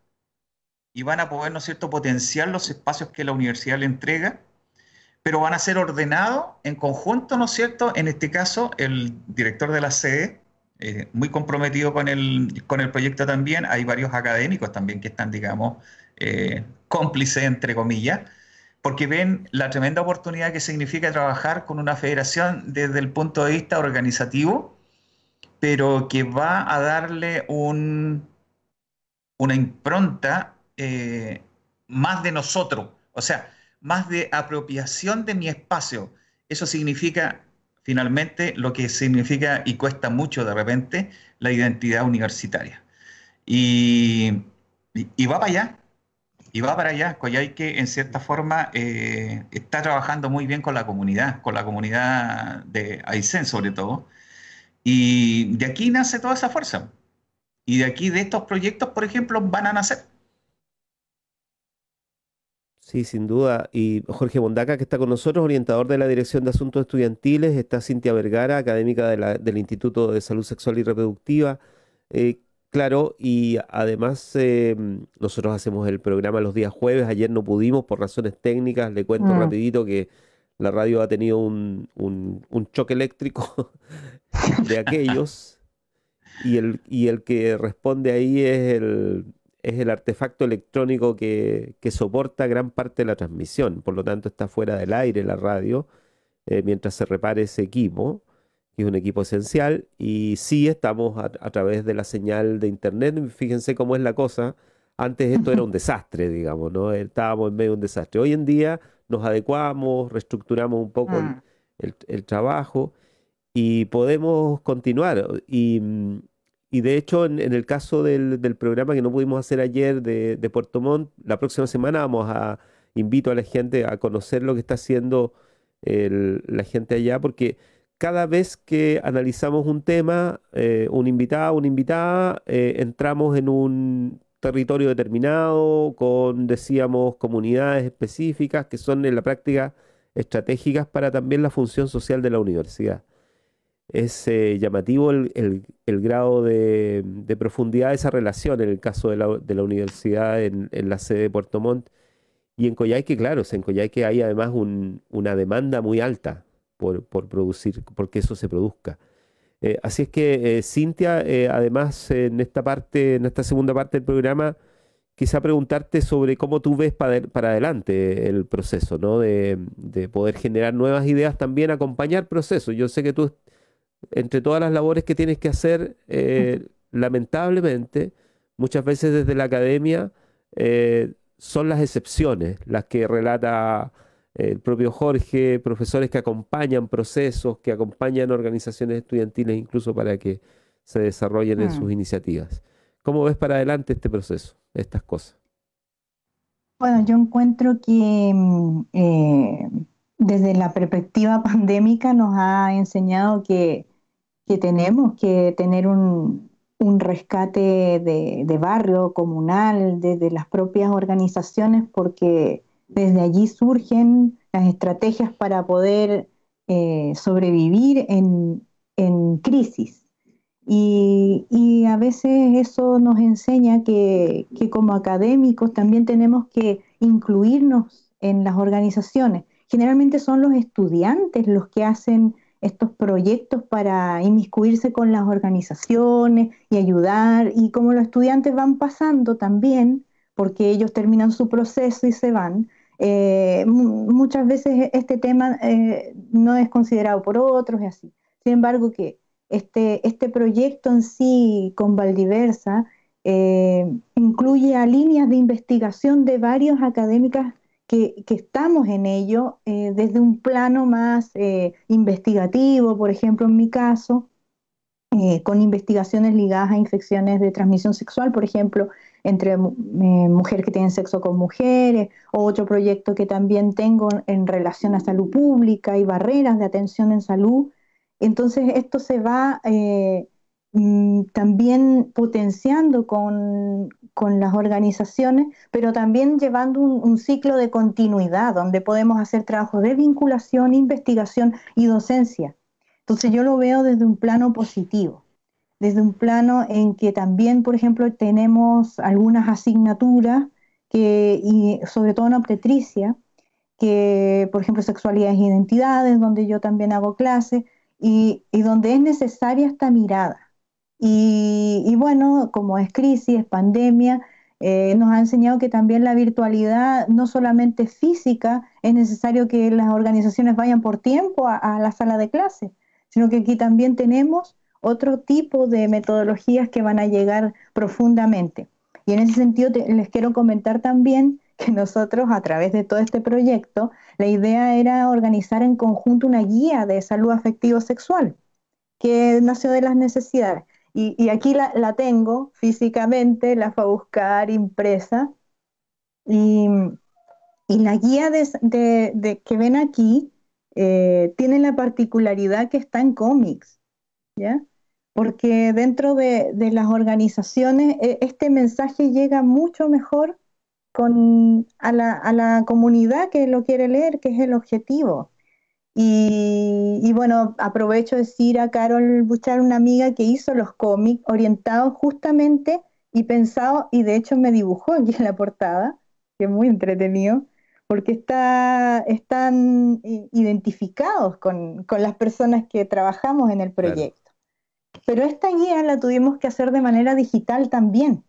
y van a poder, ¿no cierto?, potenciar los espacios que la universidad le entrega, pero van a ser ordenados en conjunto, ¿no cierto?, en este caso, el director de la sede eh, muy comprometido con el, con el proyecto también. Hay varios académicos también que están, digamos, eh, cómplices, entre comillas, porque ven la tremenda oportunidad que significa trabajar con una federación desde el punto de vista organizativo, pero que va a darle un, una impronta eh, más de nosotros, o sea, más de apropiación de mi espacio. Eso significa finalmente lo que significa y cuesta mucho de repente la identidad universitaria. Y, va para allá, y va para allá. Coyhaique, que en cierta forma, eh, está trabajando muy bien con la comunidad, con la comunidad de Aysén sobre todo. Y de aquí nace toda esa fuerza. Y de aquí, de estos proyectos, por ejemplo, van a nacer. Sí, sin duda. Y Jorge Bondaca, que está con nosotros, orientador de la Dirección de Asuntos Estudiantiles, está Cintia Vergara, académica del Instituto de Salud Sexual y Reproductiva. Eh, claro, y además em, nosotros hacemos el programa los días jueves, ayer no pudimos por razones técnicas, le cuento mm. rapidito que la radio ha tenido un, un choque eléctrico de aquellos. Y el, y el que responde ahí es el, es el artefacto electrónico que, soporta gran parte de la transmisión, por lo tanto está fuera del aire la radio eh, mientras se repare ese equipo, que es un equipo esencial, y sí estamos a, través de la señal de internet, fíjense cómo es la cosa, antes esto era un desastre, digamos, ¿no? estábamos en medio de un desastre, hoy en día nos adecuamos, reestructuramos un poco el, ah. el trabajo y podemos continuar. Y, mm, y de hecho, en, el caso del, programa que no pudimos hacer ayer de, Puerto Montt, la próxima semana vamos a invito a la gente a conocer lo que está haciendo la gente allá, porque cada vez que analizamos un tema, eh, un invitado, una invitada, eh, entramos en un territorio determinado, con, decíamos, comunidades específicas que son en la práctica estratégicas para también la función social de la universidad es eh, llamativo el, grado de, profundidad de esa relación en el caso de la, universidad en, la sede de Puerto Montt y en Coyhaique, claro, en Coyhaique hay además una demanda muy alta por, por producir, porque eso se produzca. Eh, así es que eh, Cintia, además en esta parte, en esta segunda parte del programa, quizá preguntarte sobre cómo tú ves para, adelante el proceso, ¿no? De, de poder generar nuevas ideas también, acompañar procesos. Yo sé que tú entre todas las labores que tienes que hacer, eh, lamentablemente, muchas veces desde la academia eh, son las excepciones las que relata eh, el propio Jorge, profesores que acompañan procesos, que acompañan organizaciones estudiantiles incluso para que se desarrollen en sus mm. iniciativas. ¿Cómo ves para adelante este proceso, estas cosas? Bueno, yo encuentro que mm, desde la perspectiva pandémica nos ha enseñado que que tenemos que tener un, rescate de, barrio, comunal, desde de las propias organizaciones, porque desde allí surgen las estrategias para poder eh, sobrevivir en, crisis. Y, a veces eso nos enseña que, como académicos también tenemos que incluirnos en las organizaciones. Generalmente son los estudiantes los que hacen estos proyectos para inmiscuirse con las organizaciones y ayudar, y como los estudiantes van pasando también, porque ellos terminan su proceso y se van, eh, muchas veces este tema eh, no es considerado por otros y así. Sin embargo, que este, este proyecto en sí con Valdiversa eh, incluye a líneas de investigación de varias académicas que, estamos en ello eh, desde un plano más eh, investigativo, por ejemplo, en mi caso, eh, con investigaciones ligadas a infecciones de transmisión sexual, por ejemplo, entre mujeres que tienen sexo con mujeres, o otro proyecto que también tengo en relación a salud pública y barreras de atención en salud. Entonces, esto se va Mm, también potenciando con, las organizaciones, pero también llevando un, ciclo de continuidad donde podemos hacer trabajos de vinculación, investigación y docencia. Entonces yo lo veo desde un plano positivo, desde un plano en que también, por ejemplo, tenemos algunas asignaturas que, y sobre todo en obstetricia, que por ejemplo sexualidades e identidades, donde yo también hago clases y donde es necesaria esta mirada y, bueno, como es crisis, es pandemia, eh, nos ha enseñado que también la virtualidad, no solamente física, es necesario que las organizaciones vayan por tiempo a, la sala de clase, sino que aquí también tenemos otro tipo de metodologías que van a llegar profundamente. Y en ese sentido les quiero comentar también que nosotros a través de todo este proyecto, la idea era organizar en conjunto una guía de salud afectivo sexual que nació de las necesidades. Y, aquí la, tengo físicamente, la fue a buscar impresa. Y, la guía que ven aquí eh, tiene la particularidad que está en cómics, Porque dentro de, las organizaciones e, este mensaje llega mucho mejor a la comunidad que lo quiere leer, que es el objetivo. Y, bueno, aprovecho de decir a Carol Buchar, una amiga que hizo los cómics orientados justamente y pensado, y de hecho me dibujó aquí en la portada, que es muy entretenido, porque está, están identificados con, las personas que trabajamos en el proyecto. Pero esta guía la tuvimos que hacer de manera digital también.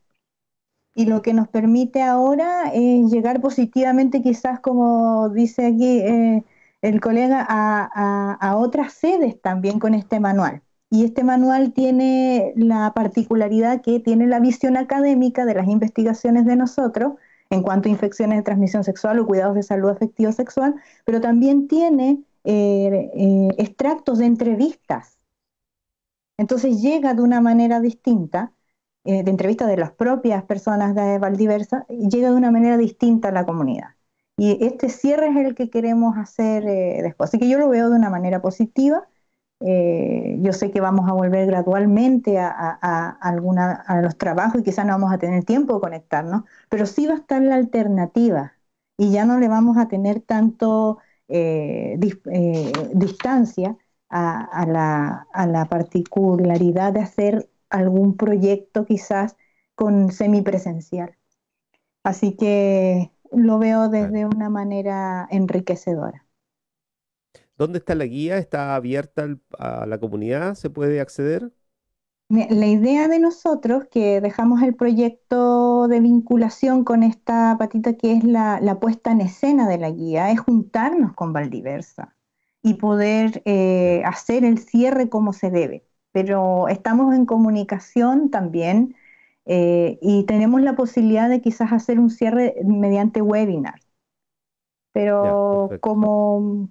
Y lo que nos permite ahora es llegar positivamente, quizás como dice aquí, eh, el colega a, otras sedes también con este manual. Y este manual tiene la particularidad que tiene la visión académica de las investigaciones de nosotros en cuanto a infecciones de transmisión sexual o cuidados de salud afectivo sexual, pero también tiene eh, eh, extractos de entrevistas. Entonces llega de una manera distinta, eh, de entrevistas de las propias personas de Valdiversa, llega de una manera distinta a la comunidad. Y este cierre es el que queremos hacer eh, después. Así que yo lo veo de una manera positiva. Eh, yo sé que vamos a volver gradualmente a, los trabajos y quizás no vamos a tener tiempo de conectarnos, pero sí va a estar la alternativa y ya no le vamos a tener tanto eh, distancia a, la, a la particularidad de hacer algún proyecto quizás con semipresencial. Así que lo veo desde una manera enriquecedora. ¿Dónde está la guía? ¿Está abierta a la comunidad? ¿Se puede acceder? La idea de nosotros, que dejamos el proyecto de vinculación con esta patita que es la, puesta en escena de la guía, es juntarnos con Valdiversa y poder eh, hacer el cierre como se debe. Pero estamos en comunicación también eh, y tenemos la posibilidad de quizás hacer un cierre mediante webinar. Pero como,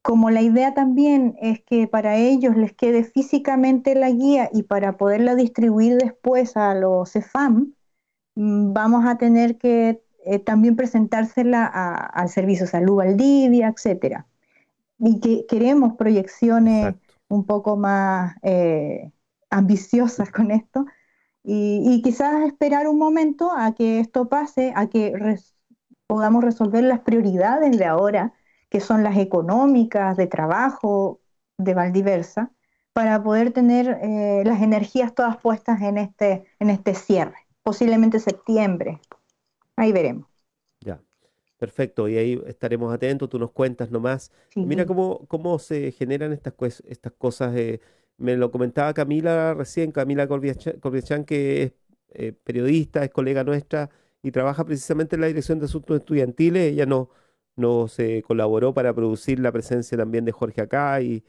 como la idea también es que para ellos les quede físicamente la guía y para poderla distribuir después a los CEFAM, mm, vamos a tener que eh, también presentársela al Servicio Salud Valdivia, etcétera. Y que queremos proyecciones un poco más eh, ambiciosas con esto, y, quizás esperar un momento a que esto pase, a que podamos resolver las prioridades de ahora, que son las económicas, de trabajo, de Valdiversa, para poder tener eh, las energías todas puestas en este, en este cierre, posiblemente septiembre. Ahí veremos. Ya, perfecto, y ahí estaremos atentos, tú nos cuentas nomás. Mira cómo, cómo se generan estas, estas cosas. Eh, me lo comentaba Camila recién, Camila Corbiachán, que es eh, periodista, es colega nuestra y trabaja precisamente en la Dirección de Asuntos Estudiantiles. Ella nos, colaboró para producir la presencia también de Jorge acá y,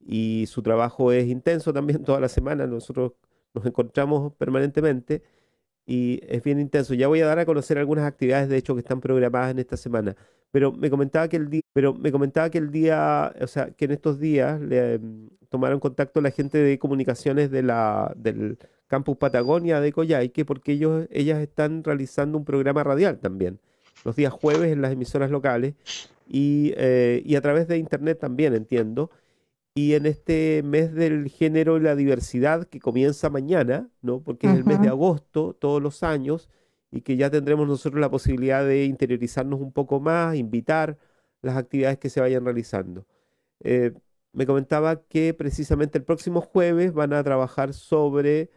y su trabajo es intenso también toda la semana. Nosotros nos encontramos permanentemente y es bien intenso. Ya voy a dar a conocer algunas actividades, de hecho, que están programadas en esta semana. Pero me comentaba que el día, pero me comentaba que el día, o sea, que en estos días le em, tomaron contacto la gente de comunicaciones de la, del campus Patagonia de Coyhaique, porque ellos, ellas están realizando un programa radial también, los días jueves en las emisoras locales y, eh, y a través de internet también, entiendo. Y en este mes del género y la diversidad que comienza mañana, ¿no? Porque es el mes de agosto todos los años y que ya tendremos nosotros la posibilidad de interiorizarnos un poco más, invitar las actividades que se vayan realizando. Eh, me comentaba que precisamente el próximo jueves van a trabajar sobre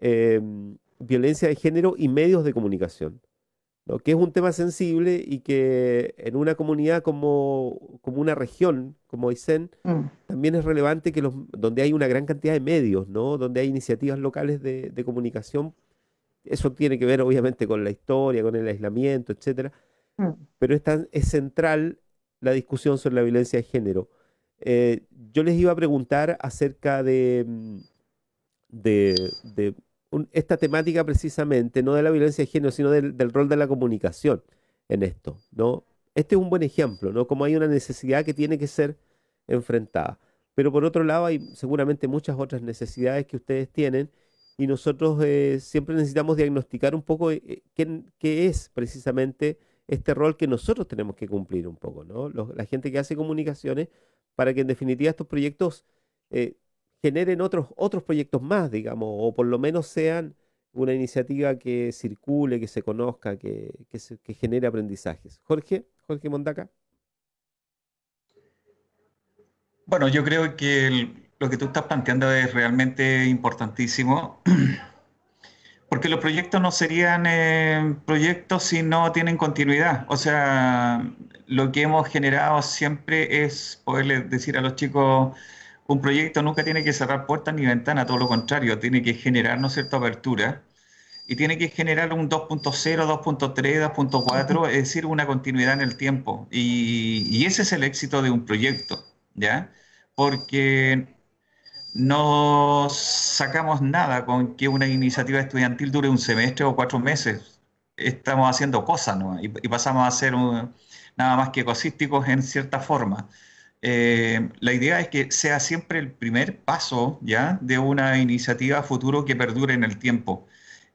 eh, violencia de género y medios de comunicación que es un tema sensible y que en una comunidad como, una región, como Aysén, mm. también es relevante que donde hay una gran cantidad de medios, donde hay iniciativas locales de, comunicación, eso tiene que ver obviamente con la historia, con el aislamiento, etc. Mm. Pero es, es central la discusión sobre la violencia de género. Eh, yo les iba a preguntar acerca de, mm, de esta temática precisamente, no de la violencia de género, sino del, rol de la comunicación en esto, ¿no? Este es un buen ejemplo, ¿no? Como hay una necesidad que tiene que ser enfrentada. Pero por otro lado hay seguramente muchas otras necesidades que ustedes tienen y nosotros eh, siempre necesitamos diagnosticar un poco eh, eh, qué, es precisamente este rol que nosotros tenemos que cumplir un poco, ¿no? la gente que hace comunicaciones para que en definitiva estos proyectos generen otros, otros proyectos más, digamos, o por lo menos sean una iniciativa que circule, que se conozca, que, genere aprendizajes. Jorge, Jorge Mondaca. Bueno, yo creo que lo que tú estás planteando es realmente importantísimo, porque los proyectos no serían eh, proyectos si no tienen continuidad. O sea, lo que hemos generado siempre es poderles decir a los chicos, un proyecto nunca tiene que cerrar puertas ni ventanas, todo lo contrario, tiene que generar, ¿no cierta apertura y tiene que generar un 2.0, 2.3, 2.4, es decir, una continuidad en el tiempo. Y, ese es el éxito de un proyecto, ¿ya? Porque no sacamos nada con que una iniciativa estudiantil dure un semestre o cuatro meses. Estamos haciendo cosas, ¿no? Y, pasamos a ser nada más que ecosísticos en cierta forma. Eh, la idea es que sea siempre el primer paso ya de una iniciativa futuro que perdure en el tiempo.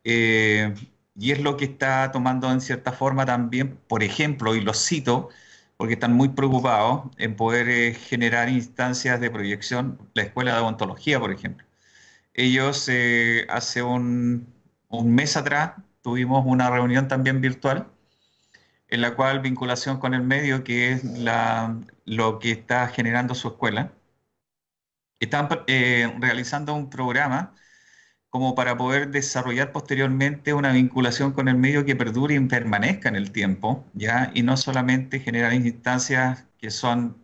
Eh, y es lo que está tomando en cierta forma también, por ejemplo, y lo cito, porque están muy preocupados en poder eh, generar instancias de proyección, la escuela de odontología, por ejemplo. Ellos hace un mes atrás tuvimos una reunión también virtual en la cual vinculación con el medio, que es la, lo que está generando su escuela. Están eh, realizando un programa como para poder desarrollar posteriormente una vinculación con el medio que perdure y permanezca en el tiempo, ¿ya? Y no solamente generar instancias que son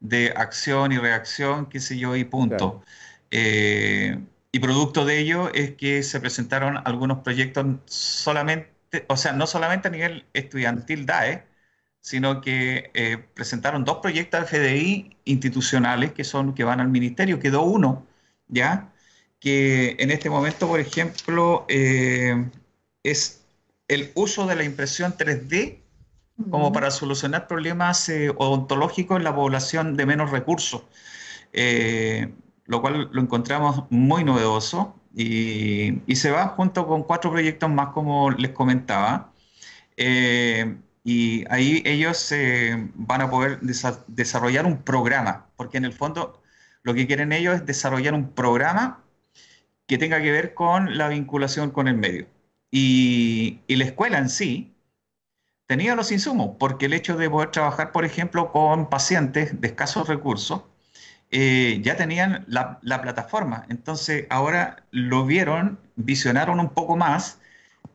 de acción y reacción, qué sé yo, y punto. Eh, y producto de ello es que se presentaron algunos proyectos solamente, o sea, no solamente a nivel estudiantil DAE, sino que eh, presentaron dos proyectos de FDI institucionales que son que van al ministerio, quedó uno, ¿ya? Que en este momento, por ejemplo, eh, es el uso de la impresión 3D como para solucionar problemas eh, odontológicos en la población de menos recursos, lo cual lo encontramos muy novedoso y, y, se va junto con cuatro proyectos más, como les comentaba. Y ahí ellos eh, van a poder desarrollar un programa, porque en el fondo lo que quieren ellos es desarrollar un programa que tenga que ver con la vinculación con el medio. Y, la escuela en sí tenía los insumos, porque el hecho de poder trabajar, por ejemplo, con pacientes de escasos recursos, eh, ya tenían la plataforma. Entonces ahora lo vieron, visionaron un poco más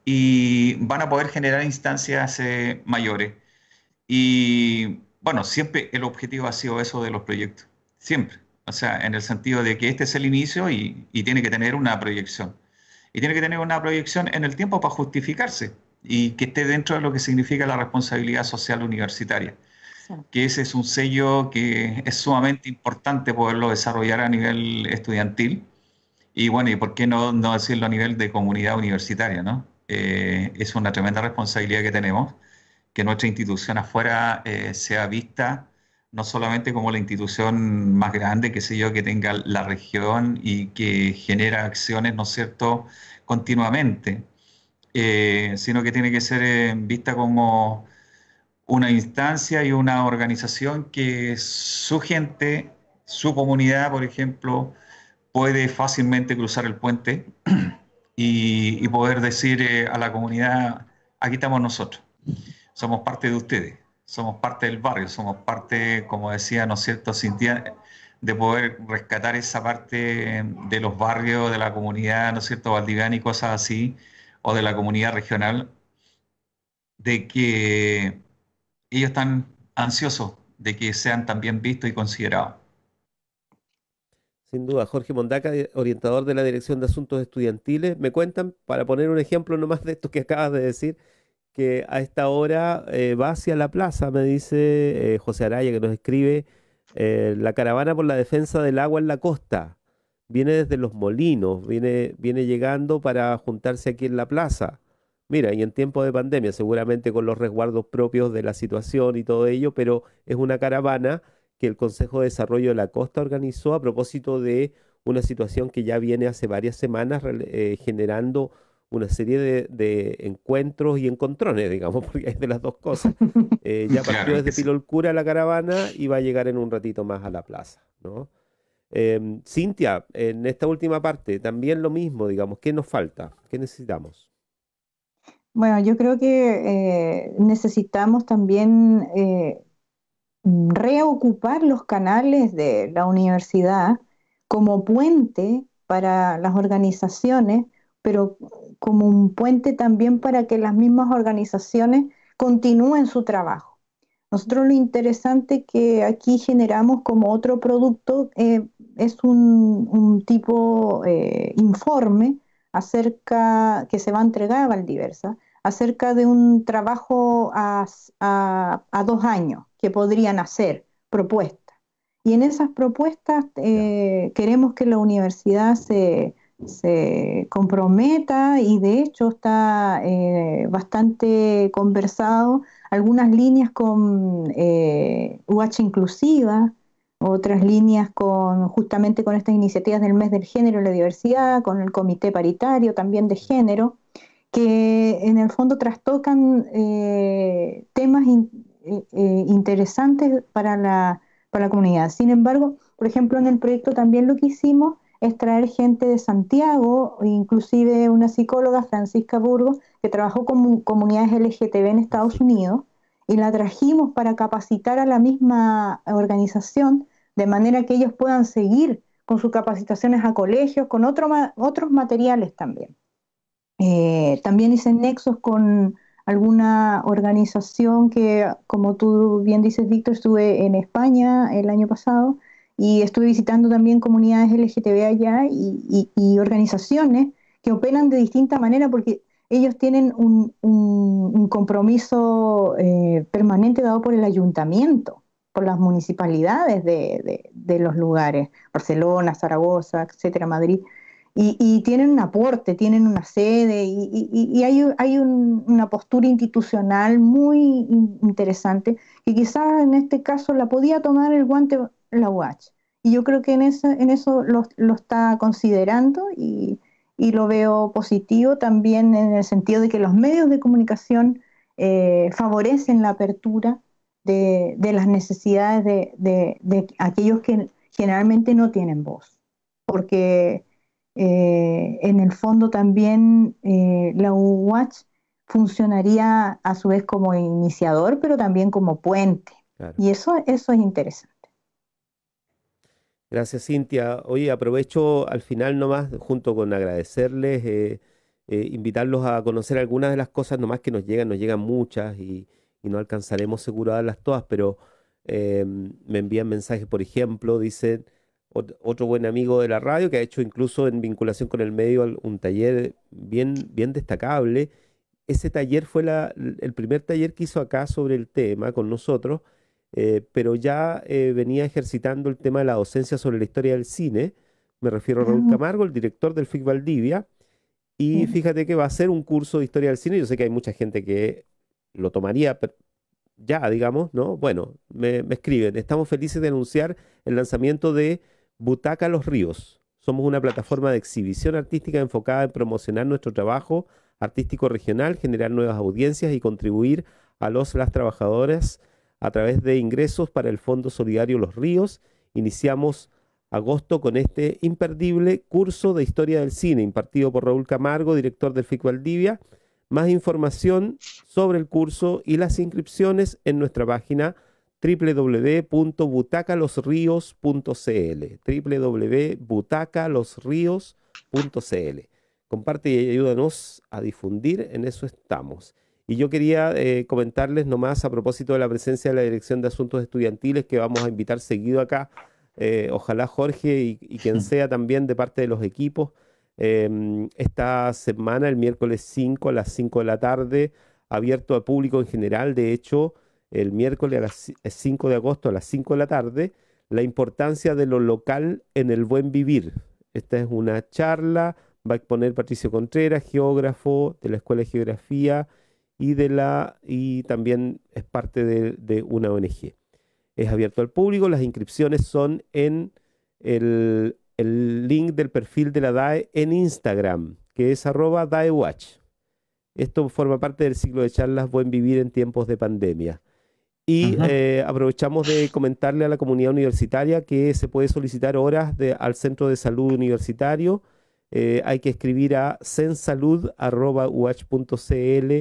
y van a poder generar instancias eh, mayores. Y bueno, siempre el objetivo ha sido eso de los proyectos, siempre. O sea, en el sentido de que este es el inicio y, y tiene que tener una proyección. Y tiene que tener una proyección en el tiempo para justificarse y que esté dentro de lo que significa la responsabilidad social universitaria. Que ese es un sello que es sumamente importante poderlo desarrollar a nivel estudiantil y bueno, y por qué no, no decirlo a nivel de comunidad universitaria, ¿no? Eh, es una tremenda responsabilidad que tenemos, que nuestra institución afuera eh, sea vista no solamente como la institución más grande, que sé yo, que tenga la región y que genera acciones, ¿no cierto?, continuamente, eh, sino que tiene que ser vista como una instancia y una organización que su gente, su comunidad, por ejemplo, puede fácilmente cruzar el puente y, poder decir eh, a la comunidad, aquí estamos nosotros, somos parte de ustedes, somos parte del barrio, somos parte, como decía, ¿no cierto?, Cintia, de poder rescatar esa parte de los barrios, de la comunidad, ¿no es cierto?, Valdiván y cosas así, o de la comunidad regional, de que ellos están ansiosos de que sean también vistos y considerados. Sin duda, Jorge Mondaca, orientador de la Dirección de Asuntos Estudiantiles, me cuentan, para poner un ejemplo nomás de esto que acabas de decir, que a esta hora eh, va hacia la plaza, me dice eh, José Araya, que nos escribe, eh, la caravana por la defensa del agua en la costa. Viene desde los molinos, viene, viene llegando para juntarse aquí en la plaza. Mira, y en tiempo de pandemia, seguramente con los resguardos propios de la situación y todo ello, pero es una caravana que el Consejo de Desarrollo de la Costa organizó a propósito de una situación que ya viene hace varias semanas eh, generando una serie de, encuentros y encontrones, digamos, porque es de las dos cosas. Eh, ya partió desde Pilolcura la caravana y va a llegar en un ratito más a la plaza, ¿no? Em, Cintia, en esta última parte, también lo mismo, digamos, ¿qué nos falta? ¿Qué necesitamos? Bueno, yo creo que eh, necesitamos también Mm, reocupar los canales de la universidad como puente para las organizaciones, pero como un puente también para que las mismas organizaciones continúen su trabajo. Nosotros lo interesante que aquí generamos como otro producto eh, es un, tipo eh, informe acerca que se va a entregar a Valdiversa acerca de un trabajo a dos años que podrían hacer, propuestas. Y en esas propuestas eh, queremos que la universidad se, comprometa y de hecho está eh, bastante conversado algunas líneas con UH inclusiva, otras líneas con justamente con estas iniciativas del mes del género y la diversidad, con el comité paritario también de género, que en el fondo trastocan temas eh, interesantes para la, para la comunidad. Sin embargo, por ejemplo, en el proyecto también lo que hicimos es traer gente de Santiago, e inclusive una psicóloga, Francisca Burgos, que trabajó con comunidades LGTB en Estados Unidos, y la trajimos para capacitar a la misma organización, de manera que ellos puedan seguir con sus capacitaciones a colegios, con otro otros materiales también. Eh, también hice nexos con alguna organización que, como tú bien dices, Víctor, estuve en España el año pasado y estuve visitando también comunidades LGTB allá y, organizaciones que operan de distinta manera porque ellos tienen un, compromiso eh, permanente dado por el ayuntamiento, por las municipalidades de, de los lugares, Barcelona, Zaragoza, etcétera, Madrid y, tienen un aporte, tienen una sede y, hay, una postura institucional muy interesante que quizás en este caso la podía tomar el guante la watch Y yo creo que en, eso lo, está considerando y, lo veo positivo también en el sentido de que los medios de comunicación eh, favorecen la apertura de, las necesidades de, de aquellos que generalmente no tienen voz. Porque eh, en el fondo también eh, la UWatch funcionaría a su vez como iniciador, pero también como puente. Y eso, eso es interesante. Gracias, Cintia. Oye, aprovecho al final nomás, junto con agradecerles, eh, invitarlos a conocer algunas de las cosas nomás que nos llegan, nos llegan muchas y, no alcanzaremos seguro a darlas todas, pero me envían mensajes, por ejemplo, dicen otro buen amigo de la radio que ha hecho incluso en vinculación con el medio un taller bien, bien destacable. Ese taller fue el primer taller que hizo acá sobre el tema con nosotros, eh, pero ya eh, venía ejercitando el tema de la docencia sobre la historia del cine. Me refiero a Raúl Camargo, el director del FIC Valdivia. Y fíjate que va a ser un curso de historia del cine. Yo sé que hay mucha gente que lo tomaría pero ya, digamos, ¿no? Bueno, me escriben. Estamos felices de anunciar el lanzamiento de Butaca Los Ríos. Somos una plataforma de exhibición artística enfocada en promocionar nuestro trabajo artístico regional, generar nuevas audiencias y contribuir a los las trabajadoras a través de ingresos para el Fondo Solidario Los Ríos. Iniciamos agosto con este imperdible curso de historia del cine impartido por Raúl Camargo, director del FIC Valdivia. Más información sobre el curso y las inscripciones en nuestra página www.butacalosríos.cl. www.butacalosríos.cl. Comparte y ayúdanos a difundir, en eso estamos. Y yo quería eh, comentarles nomás a propósito de la presencia de la Dirección de Asuntos Estudiantiles que vamos a invitar seguido acá. Eh, ojalá Jorge y, quien sea también de parte de los equipos. Em, esta semana, el miércoles 5 a las 5 de la tarde, abierto al público en general. De hecho, el miércoles a las 5 eh, de agosto a las 5 de la tarde, la importancia de lo local en el buen vivir. Esta es una charla, va a exponer Patricio Contreras, geógrafo de la Escuela de Geografía y, de la, y también es parte de, una ONG. Es abierto al público, las inscripciones son en el, el link del perfil de la DAE en Instagram, que es arroba DAEWatch. Esto forma parte del ciclo de charlas Buen Vivir en tiempos de pandemia. Y eh, aprovechamos de comentarle a la comunidad universitaria que se puede solicitar horas al Centro de Salud Universitario. Eh, hay que escribir a sensalud.uh.cl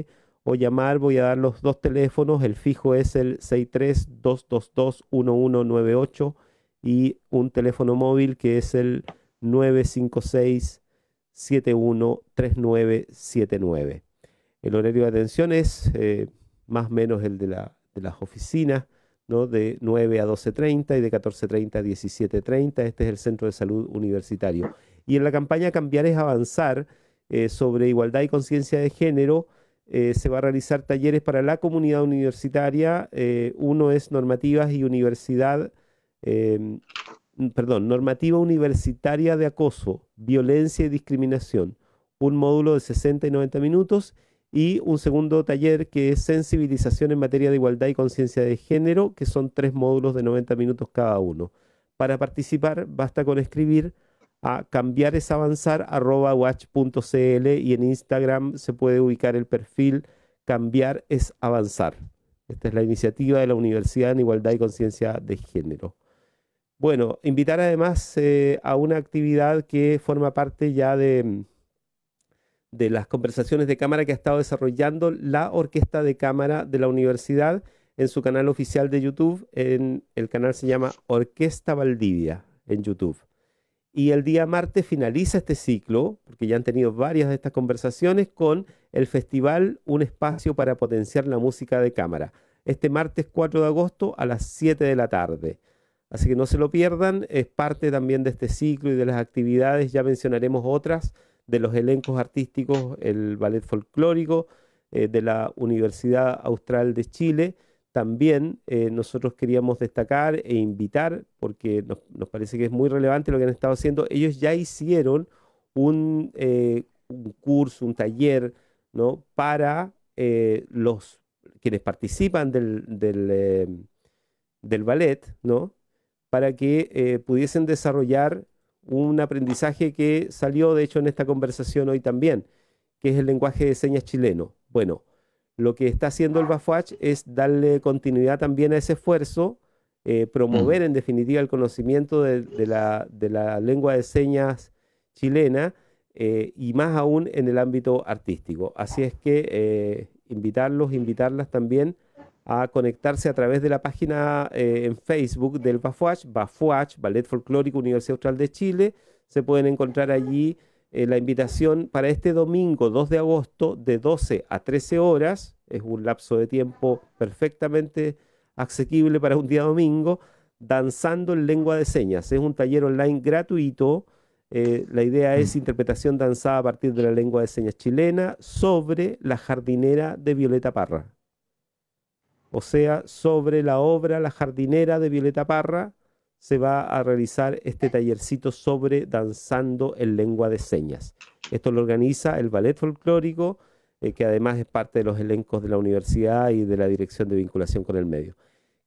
o llamar. Voy a dar los dos teléfonos. El fijo es el 1198 y un teléfono móvil que es el 956 713979. El horario de atención es eh, más o menos el de la de las oficinas, ¿no? de 9 a 12.30 y de 14.30 a 17.30. Este es el Centro de Salud Universitario. Y en la campaña Cambiar es Avanzar eh, sobre igualdad y conciencia de género, eh, se va a realizar talleres para la comunidad universitaria. Eh, uno es normativas y universidad, em, perdón, normativa universitaria de acoso, violencia y discriminación. Un módulo de 60 y 90 minutos y un segundo taller que es sensibilización en materia de igualdad y conciencia de género, que son tres módulos de 90 minutos cada uno. Para participar basta con escribir a cambiar es avanzar y en Instagram se puede ubicar el perfil cambiar es avanzar. Esta es la iniciativa de la Universidad en Igualdad y Conciencia de Género. Bueno, invitar además eh, a una actividad que forma parte ya de, de las conversaciones de cámara que ha estado desarrollando la Orquesta de Cámara de la Universidad en su canal oficial de YouTube. En, el canal se llama Orquesta Valdivia en YouTube. Y el día martes finaliza este ciclo, porque ya han tenido varias de estas conversaciones, con el festival Un espacio para potenciar la música de cámara. Este martes 4 de agosto a las 7 de la tarde. Así que no se lo pierdan, es parte también de este ciclo y de las actividades, ya mencionaremos otras de los elencos artísticos, el ballet folclórico eh, de la Universidad Austral de Chile. También eh, nosotros queríamos destacar e invitar, porque nos, parece que es muy relevante lo que han estado haciendo. Ellos ya hicieron un, eh, un curso, un taller, ¿no? Para los quienes participan del, ballet, ¿no? Para que pudiesen desarrollar un aprendizaje que salió, de hecho, en esta conversación hoy también, que es el lenguaje de señas chileno. Bueno, lo que está haciendo el Bafuach es darle continuidad también a ese esfuerzo, eh, promover mm. en definitiva el conocimiento de, la, lengua de señas chilena eh, y más aún en el ámbito artístico. Así es que eh, invitarlos, invitarlas también a conectarse a través de la página eh, en Facebook del Bafuach, Bafuach, Ballet Folclórico Universidad Austral de Chile. Se pueden encontrar allí eh, la invitación para este domingo 2 de agosto de 12 a 13 horas. Es un lapso de tiempo perfectamente asequible para un día domingo. Danzando en lengua de señas. Es un taller online gratuito. Eh, la idea es mm. interpretación danzada a partir de la lengua de señas chilena sobre la jardinera de Violeta Parra o sea, sobre la obra La jardinera de Violeta Parra, se va a realizar este tallercito sobre danzando en lengua de señas. Esto lo organiza el Ballet Folclórico, eh, que además es parte de los elencos de la universidad y de la Dirección de Vinculación con el Medio.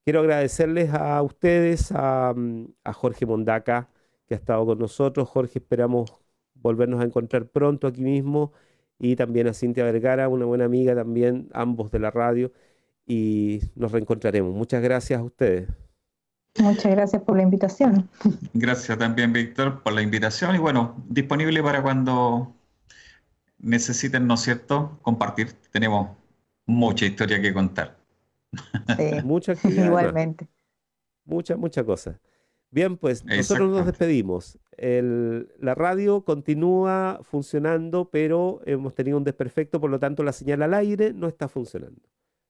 Quiero agradecerles a ustedes, a, a Jorge Mondaca, que ha estado con nosotros. Jorge, esperamos volvernos a encontrar pronto aquí mismo. Y también a Cintia Vergara, una buena amiga también, ambos de la radio y nos reencontraremos. Muchas gracias a ustedes. Muchas gracias por la invitación. Gracias también, Víctor, por la invitación y bueno, disponible para cuando necesiten, ¿no es cierto?, compartir. Tenemos mucha historia que contar. Sí, muchas Igualmente. Muchas, muchas cosas. Bien, pues nosotros nos despedimos. la radio continúa funcionando, pero hemos tenido un desperfecto, por lo tanto la señal al aire no está funcionando.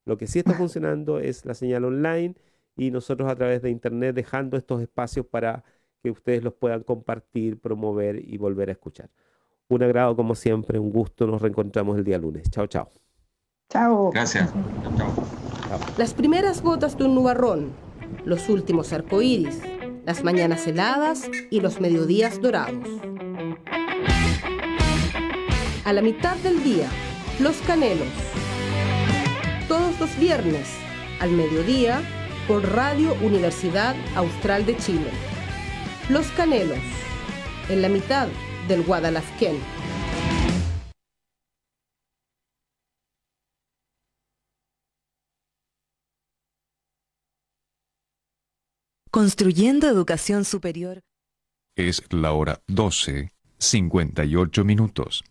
Lo que sí está funcionando es la señal online y nosotros a través de Internet dejando estos espacios para que ustedes los puedan compartir, promover y volver a escuchar. Un agrado como siempre, un gusto, nos reencontramos el día lunes. Chao, chao. Chao. Gracias. Chao. Las primeras gotas de un nubarrón, los últimos arcoíris, las mañanas heladas y los mediodías dorados. A la mitad del día, los canelos todos los viernes al mediodía por Radio Universidad Austral de Chile. Los Canelos, en la mitad del Guadalajara Construyendo educación superior. Es la hora 12, 58 minutos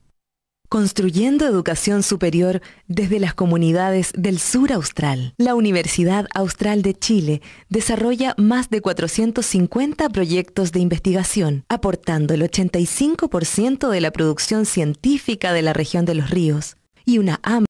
construyendo educación superior desde las comunidades del sur austral. La Universidad Austral de Chile desarrolla más de 450 proyectos de investigación, aportando el 85% de la producción científica de la región de los ríos y una amplia